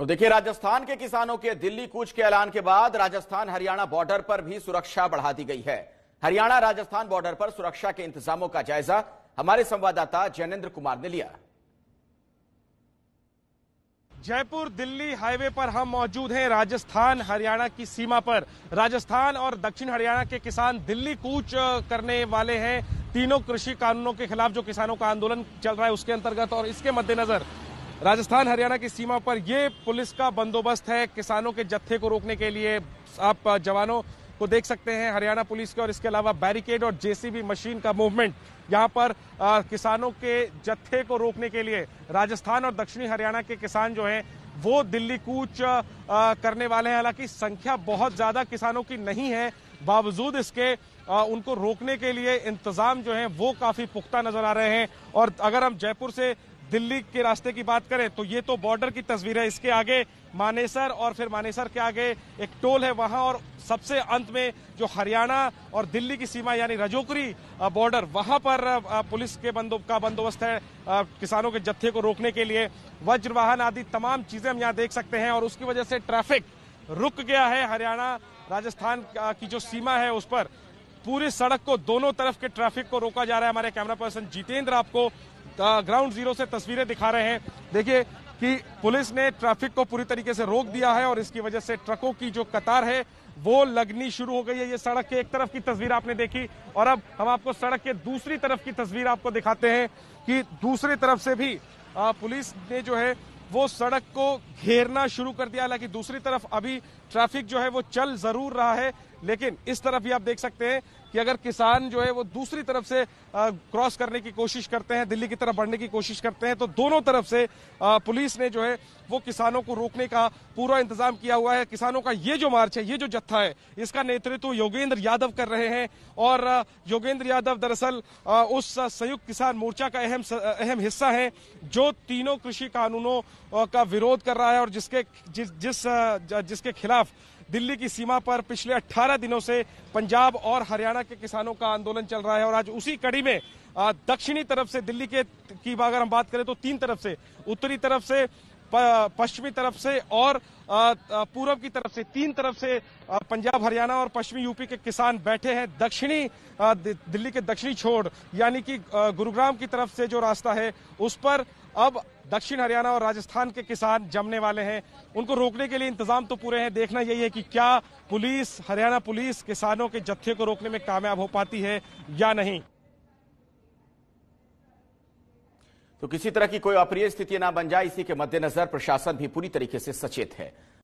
और देखिए राजस्थान के किसानों के दिल्ली कूच के ऐलान के बाद राजस्थान हरियाणा बॉर्डर पर भी सुरक्षा बढ़ा दी गई है हरियाणा राजस्थान बॉर्डर पर सुरक्षा के इंतजामों का जायजा हमारे संवाददाता जैनेन्द्र कुमार ने लिया जयपुर दिल्ली हाईवे पर हम मौजूद हैं राजस्थान हरियाणा की सीमा पर राजस्थान और दक्षिण हरियाणा के किसान दिल्ली कूच करने वाले हैं तीनों कृषि कानूनों के खिलाफ जो किसानों का आंदोलन चल रहा है उसके अंतर्गत और इसके मद्देनजर राजस्थान हरियाणा की सीमा पर ये पुलिस का बंदोबस्त है किसानों के जत्थे को रोकने के लिए आप जवानों को देख सकते हैं हरियाणा पुलिस के और इसके अलावा बैरिकेड और जेसीबी मशीन का मूवमेंट यहाँ पर आ, किसानों के जत्थे को रोकने के लिए राजस्थान और दक्षिणी हरियाणा के किसान जो हैं वो दिल्ली कूच आ, करने वाले हैं हालांकि संख्या बहुत ज्यादा किसानों की नहीं है बावजूद इसके आ, उनको रोकने के लिए इंतजाम जो है वो काफी पुख्ता नजर आ रहे हैं और अगर हम जयपुर से दिल्ली के रास्ते की बात करें तो ये तो बॉर्डर की तस्वीर है इसके आगे मानेसर और फिर मानेसर के आगे एक टोल है वहां और सबसे अंत में जो हरियाणा और दिल्ली की सीमा यानी रजोकरी बॉर्डर वहां पर पुलिस के बंदो का बंदोबस्त है किसानों के जत्थे को रोकने के लिए वज्रवाहन आदि तमाम चीजें हम यहाँ देख सकते हैं और उसकी वजह से ट्रैफिक रुक गया है हरियाणा राजस्थान की जो सीमा है उस पर पूरी सड़क को दोनों तरफ के ट्रैफिक को रोका जा रहा है हमारे कैमरा पर्सन जितेंद्र आपको ग्राउंड जीरो से तस्वीरें दिखा रहे हैं देखिए कि पुलिस ने ट्रैफिक को पूरी तरीके से रोक दिया है और इसकी वजह से ट्रकों की जो कतार है वो लगनी शुरू हो गई है ये सड़क के एक तरफ की तस्वीर आपने देखी और अब हम आपको सड़क के दूसरी तरफ की तस्वीर आपको दिखाते हैं कि दूसरी तरफ से भी पुलिस ने जो है वो सड़क को घेरना शुरू कर दिया हालांकि दूसरी तरफ अभी ट्रैफिक जो है वो चल जरूर रहा है लेकिन इस तरफ भी आप देख सकते हैं कि अगर किसान जो है वो दूसरी तरफ से क्रॉस करने की कोशिश करते हैं दिल्ली की तरफ बढ़ने की कोशिश करते हैं तो दोनों तरफ से पुलिस ने जो है वो किसानों को रोकने का पूरा इंतजाम किया हुआ है किसानों का ये जो मार्च है ये जो जत्था है इसका नेतृत्व योगेंद्र यादव कर रहे हैं और योगेंद्र यादव दरअसल उस संयुक्त किसान मोर्चा का अहम अहम हिस्सा है जो तीनों कृषि कानूनों का विरोध कर रहा है और जिसके जिस जिस जिसके खिलाफ दिल्ली की सीमा पर पिछले 18 दिनों से पंजाब और हरियाणा के किसानों का आंदोलन चल रहा है और आज उसी कड़ी में दक्षिणी तरफ से दिल्ली के की अगर हम बात करें तो तीन तरफ से उत्तरी तरफ से पश्चिमी तरफ से और पूर्व की तरफ से तीन तरफ से पंजाब हरियाणा और पश्चिमी यूपी के किसान बैठे हैं दक्षिणी दिल्ली के दक्षिणी छोड़ यानी कि गुरुग्राम की तरफ से जो रास्ता है उस पर अब दक्षिण हरियाणा और राजस्थान के किसान जमने वाले हैं उनको रोकने के लिए इंतजाम तो पूरे हैं देखना यही है कि क्या पुलिस हरियाणा पुलिस किसानों के जत्थे को रोकने में कामयाब हो पाती है या नहीं तो किसी तरह की कोई अप्रिय स्थिति ना बन जाए इसी के मद्देनजर प्रशासन भी पूरी तरीके से सचेत है